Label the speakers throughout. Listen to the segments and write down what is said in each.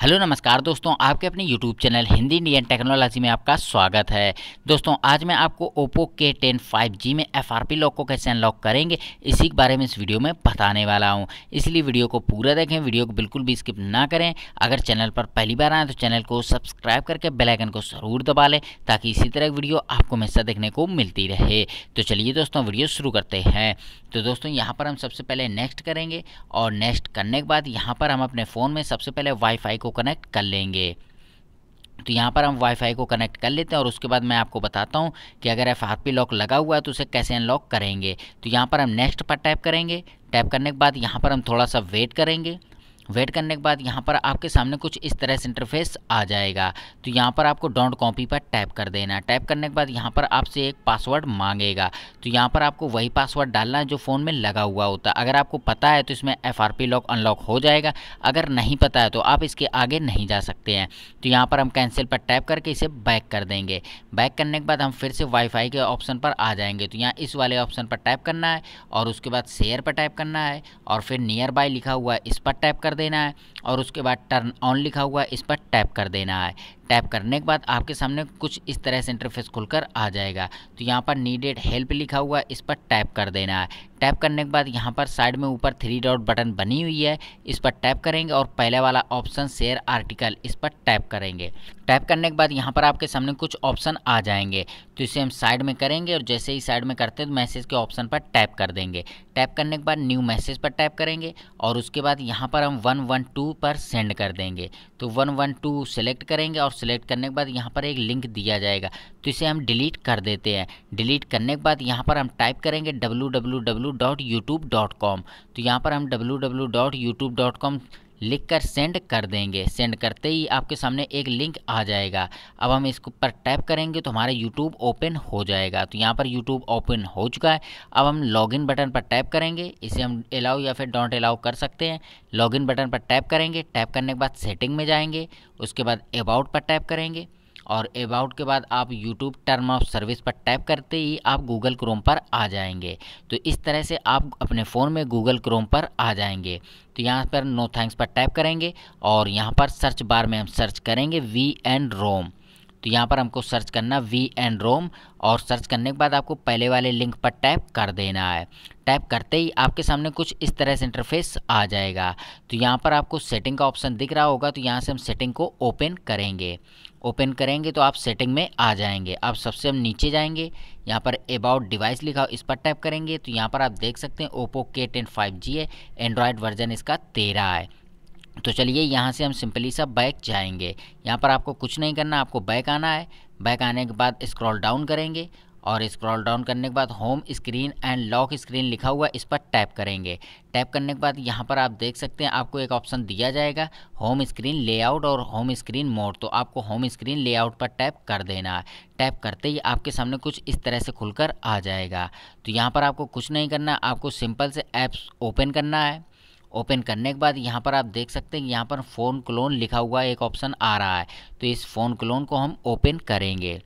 Speaker 1: hello नमस्कार दोस्तों आपके अपने YouTube channel Hindi Indian technology में आपका स्वागत है दोस्तों आज मैं आपको ओप्पो के टेन फाइव जी में एफ आर पी लॉक को कैसे अनलॉक करेंगे इसी के बारे में इस वीडियो में बताने वाला हूं इसलिए वीडियो को पूरा देखें वीडियो को बिल्कुल भी स्किप ना करें अगर चैनल पर पहली बार आएँ तो चैनल को सब्सक्राइब करके बेलाइकन को ज़रूर दबा लें ताकि इसी तरह की वीडियो आपको हमेशा देखने को मिलती रहे तो चलिए दोस्तों वीडियो शुरू करते हैं तो दोस्तों यहाँ पर हम सबसे पहले नेक्स्ट करेंगे और नेक्स्ट करने के बाद यहाँ पर हम अपने फ़ोन में सबसे पहले वाईफाई को को कनेक्ट कर लेंगे तो यहाँ पर हम वाईफाई को कनेक्ट कर लेते हैं और उसके बाद मैं आपको बताता हूँ कि अगर एफ लॉक लगा हुआ है तो उसे कैसे अनलॉक करेंगे तो यहाँ पर हम नेक्स्ट पर टैप करेंगे टैप करने के बाद यहाँ पर हम थोड़ा सा वेट करेंगे वेट करने के बाद यहाँ पर आपके सामने कुछ इस तरह से इंटरफेस आ जाएगा तो यहाँ पर आपको डोंट कॉपी पर टैप कर देना टैप करने के बाद यहाँ पर आपसे एक पासवर्ड मांगेगा तो यहाँ पर आपको वही पासवर्ड डालना है जो फ़ोन में लगा हुआ होता है अगर आपको पता है तो इसमें एफ लॉक अनलॉक हो जाएगा अगर नहीं पता है तो आप इसके आगे नहीं जा सकते हैं तो यहाँ पर हम कैंसिल पर टैप करके इसे बैक कर देंगे बैक करने के बाद हम फिर से वाईफाई के ऑप्शन पर आ जाएंगे तो यहाँ इस वाले ऑप्शन पर टैप करना है और उसके बाद शेयर पर टैप करना है और फिर नियर बाय लिखा हुआ है इस पर टैप कर देना है और उसके बाद टर्न ऑन लिखा हुआ है इस पर टैप कर देना है टैप करने के बाद आपके सामने कुछ इस तरह से इंटरफेस खुलकर आ जाएगा तो यहाँ पर नीडेड हेल्प लिखा हुआ इस पर टैप कर देना है टैप करने के बाद यहाँ पर साइड में ऊपर थ्री डॉट बटन बनी हुई है इस पर टैप करेंगे और पहले वाला ऑप्शन शेयर आर्टिकल इस पर टैप करेंगे टैप करने के बाद यहाँ पर आपके सामने कुछ ऑप्शन आ जाएंगे तो इसे हम साइड में करेंगे और जैसे ही साइड में करते हैं तो मैसेज के ऑप्शन पर टैप कर देंगे टैप करने के बाद न्यू मैसेज पर टैप करेंगे और उसके बाद यहाँ पर हम वन वन टू पर सेंड कर देंगे तो वन वन टू सेलेक्ट करेंगे और सेलेक्ट करने के बाद यहाँ पर एक लिंक दिया जाएगा तो इसे हम डिलीट कर देते हैं डिलीट करने के बाद यहाँ पर हम टाइप करेंगे W dot YouTube dot com तो यहाँ पर हम W dot YouTube dot com लिख कर सेंड कर देंगे सेंड करते ही आपके सामने एक लिंक आ जाएगा अब हम इसके ऊपर टैप करेंगे तो हमारा यूट्यूब ओपन हो जाएगा तो यहाँ पर यूट्यूब ओपन हो चुका है अब हम लॉगिन बटन पर टैप करेंगे इसे हम अलाउ या फिर डोंट अलाउ कर सकते हैं लॉगिन बटन पर टैप करेंगे टैप करने के बाद सेटिंग में जाएंगे उसके बाद अबाउट पर टैप करेंगे और अबाउट के बाद आप यूट्यूब टर्म ऑफ सर्विस पर टैप करते ही आप गूगल क्रोम पर आ जाएंगे तो इस तरह से आप अपने फ़ोन में गूगल क्रोम पर आ जाएंगे तो यहाँ पर नो थैंक्स पर टैप करेंगे और यहाँ पर सर्च बार में हम सर्च करेंगे वी एंड रोम तो यहाँ पर हमको सर्च करना वी एंड रोम और सर्च करने के बाद आपको पहले वाले लिंक पर टैप कर देना है टैप करते ही आपके सामने कुछ इस तरह से इंटरफेस आ जाएगा तो यहाँ पर आपको सेटिंग का ऑप्शन दिख रहा होगा तो यहाँ से हम सेटिंग को ओपन करेंगे ओपन करेंगे तो आप सेटिंग में आ जाएंगे आप सबसे हम नीचे जाएंगे यहाँ पर अबाउट डिवाइस लिखा हो इस पर टैप करेंगे तो यहाँ पर आप देख सकते हैं ओप्पो के टेन फाइव जी है एंड्रॉयड वर्जन इसका तेरह है तो चलिए यहाँ से हम सिंपली सा बैक जाएंगे यहाँ पर आपको कुछ नहीं करना आपको बैक आना है बैक आने के बाद स्क्रॉल डाउन करेंगे और स्क्रॉल डाउन करने के बाद home screen and lock screen लिखा हुआ इस पर टैप करेंगे टैप करने के बाद यहाँ पर आप देख सकते हैं आपको एक ऑप्शन दिया जाएगा होम स्क्रीन लेआउट और होम स्क्रीन मोड तो आपको होम स्क्रीन लेआउट पर टैप कर देना है टैप करते ही आपके सामने कुछ इस तरह से खुलकर आ जाएगा तो यहाँ पर आपको कुछ नहीं करना आपको सिंपल से ऐप्स ओपन करना है ओपन करने के बाद यहाँ पर आप देख सकते हैं यहाँ पर फ़ोन क्लोन लिखा हुआ एक ऑप्शन आ रहा है तो इस फ़ोन क्लोन को हम ओपन करेंगे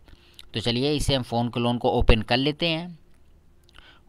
Speaker 1: तो चलिए इसे हम फ़ोन क्लोन को ओपन कर लेते हैं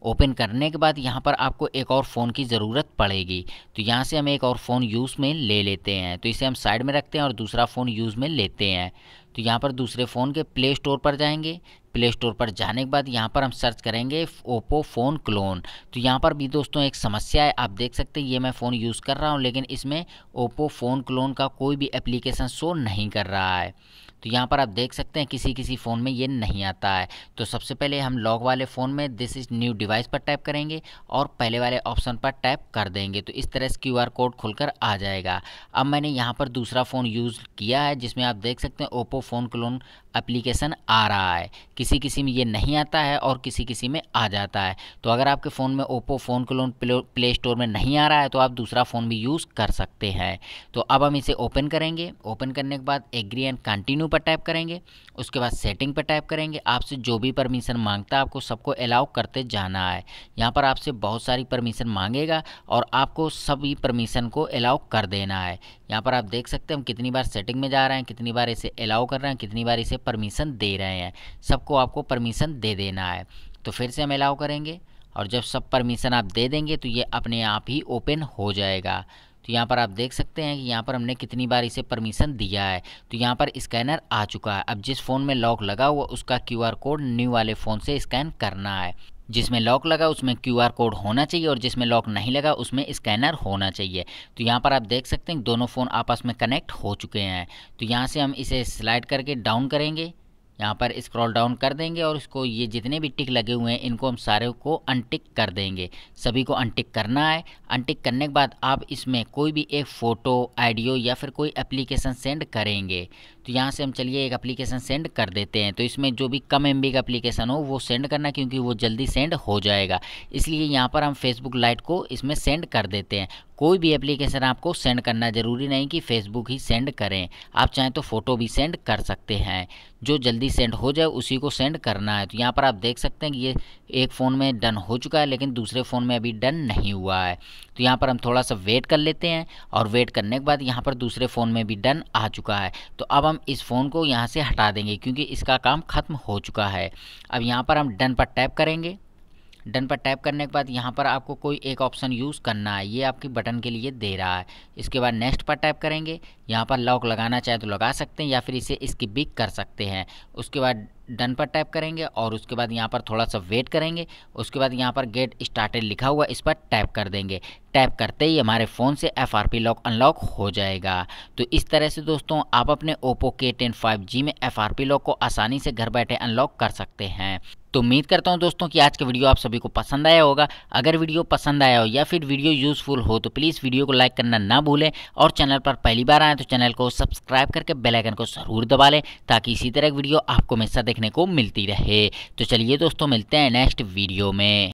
Speaker 1: ओपन करने के बाद यहाँ पर आपको एक और फ़ोन की ज़रूरत पड़ेगी तो यहाँ से हम एक और फ़ोन यूज़ में ले लेते हैं तो इसे हम साइड में रखते हैं और दूसरा फ़ोन यूज़ में लेते हैं तो यहाँ पर दूसरे फ़ोन के प्ले स्टोर पर जाएंगे प्ले स्टोर पर जाने के बाद यहाँ पर हम सर्च करेंगे ओप्पो फ़ोन क्लोन तो यहाँ पर भी दोस्तों एक समस्या है आप देख सकते हैं ये मैं फ़ोन यूज़ कर रहा हूँ लेकिन इसमें ओप्पो फ़ोन क्लोन का कोई भी एप्लीकेशन शो नहीं कर रहा है तो यहाँ पर आप देख सकते हैं किसी किसी फ़ोन में ये नहीं आता है तो सबसे पहले हम लॉग वाले फ़ोन में दिस इज़ न्यू डिवाइस पर टैप करेंगे और पहले वाले ऑप्शन पर टैप कर देंगे तो इस तरह से क्यू कोड खुलकर आ जाएगा अब मैंने यहाँ पर दूसरा फ़ोन यूज़ किया है जिसमें आप देख सकते हैं ओप्पो फ़ोन क्लोन एप्लीकेशन आ रहा है किसी किसी में ये नहीं आता है और किसी किसी में आ जाता है तो अगर आपके फ़ोन में Oppo phone clone play store में नहीं आ रहा है तो आप दूसरा फ़ोन भी यूज़ कर सकते हैं तो अब हम इसे ओपन करेंगे ओपन करने के बाद एग्री एंड कंटिन्यू पर टाइप करेंगे उसके बाद सेटिंग पर टाइप करेंगे आपसे जो भी परमिशन मांगता है आपको सबको अलाउ करते जाना है यहाँ पर आपसे बहुत सारी परमिशन मांगेगा और आपको सभी परमिशन को अलाउ कर देना है यहाँ पर आप देख सकते हैं हम कितनी बार सेटिंग में जा रहे हैं कितनी बार इसे अलाउ कर रहे हैं कितनी बार इसे परमिशन दे रहे हैं सबको आपको परमिशन दे देना है तो फिर से हम अलाउ करेंगे और जब सब परमिशन आप दे देंगे तो ये अपने आप ही ओपन हो जाएगा तो यहाँ पर आप देख सकते हैं कि यहाँ पर हमने कितनी बार इसे परमिशन दिया है तो यहाँ पर स्कैनर आ चुका है अब जिस फ़ोन में लॉक लगा हुआ उसका क्यूआर कोड न्यू वाले फ़ोन से स्कैन करना है जिसमें लॉक लगा उसमें क्यू आर कोड होना चाहिए और जिसमें लॉक नहीं लगा उसमें स्कैनर होना चाहिए तो यहाँ पर आप देख सकते हैं दोनों फ़ोन आपस में कनेक्ट हो चुके हैं तो यहाँ से हम इसे स्लाइड करके डाउन करेंगे यहाँ पर स्क्रॉल डाउन कर देंगे और इसको ये जितने भी टिक लगे हुए हैं इनको हम सारे को अनटिक कर देंगे सभी को अनटिक करना है अनटिक करने के बाद आप इसमें कोई भी एक फ़ोटो आइडियो या फिर कोई एप्लीकेशन सेंड करेंगे तो यहाँ से हम चलिए एक अप्लीकेशन सेंड कर देते हैं तो इसमें जो भी कम एम का अप्लीकेशन हो वो सेंड करना क्योंकि वो जल्दी सेंड हो जाएगा इसलिए यहाँ पर हम फेसबुक लाइट को इसमें सेंड कर देते हैं कोई भी एप्लीकेशन आपको सेंड करना ज़रूरी नहीं कि फेसबुक ही सेंड करें आप चाहें तो फ़ोटो भी सेंड कर सकते हैं जो जल्दी सेंड हो जाए उसी को सेंड करना है तो यहाँ पर आप देख सकते हैं कि ये एक फ़ोन में डन हो चुका है लेकिन दूसरे फ़ोन में अभी डन नहीं हुआ है तो यहाँ पर हम थोड़ा सा वेट कर लेते हैं और वेट करने के बाद यहाँ पर दूसरे फ़ोन में भी डन आ चुका है तो अब हम हम इस फ़ोन को यहाँ से हटा देंगे क्योंकि इसका काम ख़त्म हो चुका है अब यहाँ पर हम डन पर टैप करेंगे डन पर टैप करने के बाद यहाँ पर आपको कोई एक ऑप्शन यूज़ करना है ये आपकी बटन के लिए दे रहा है इसके बाद नेक्स्ट पर टैप करेंगे यहाँ पर लॉक लगाना चाहे तो लगा सकते हैं या फिर इसे इसकी बिक कर सकते हैं उसके बाद डन पर टैप करेंगे और उसके बाद यहाँ पर थोड़ा सा वेट करेंगे उसके बाद यहाँ पर गेट स्टार्टेड लिखा हुआ इस पर टैप कर देंगे टैप करते ही हमारे फ़ोन से F R P lock unlock हो जाएगा तो इस तरह से दोस्तों आप अपने ओप्पो के टेन फाइव जी में एफ आर पी लॉक को आसानी से घर बैठे अनलॉक कर सकते हैं तो उम्मीद करता हूँ दोस्तों कि आज का वीडियो आप सभी को पसंद आया होगा अगर वीडियो पसंद आया हो या फिर वीडियो यूज़फुल हो तो प्लीज़ वीडियो को लाइक करना ना भूलें और चैनल पर पहली बार आएँ तो चैनल को सब्सक्राइब करके बेलाइकन को ज़रूर दबा लें ताकि इसी तरह की वीडियो आपको हमेशा देखने को मिलती रहे तो चलिए दोस्तों मिलते हैं नेक्स्ट वीडियो में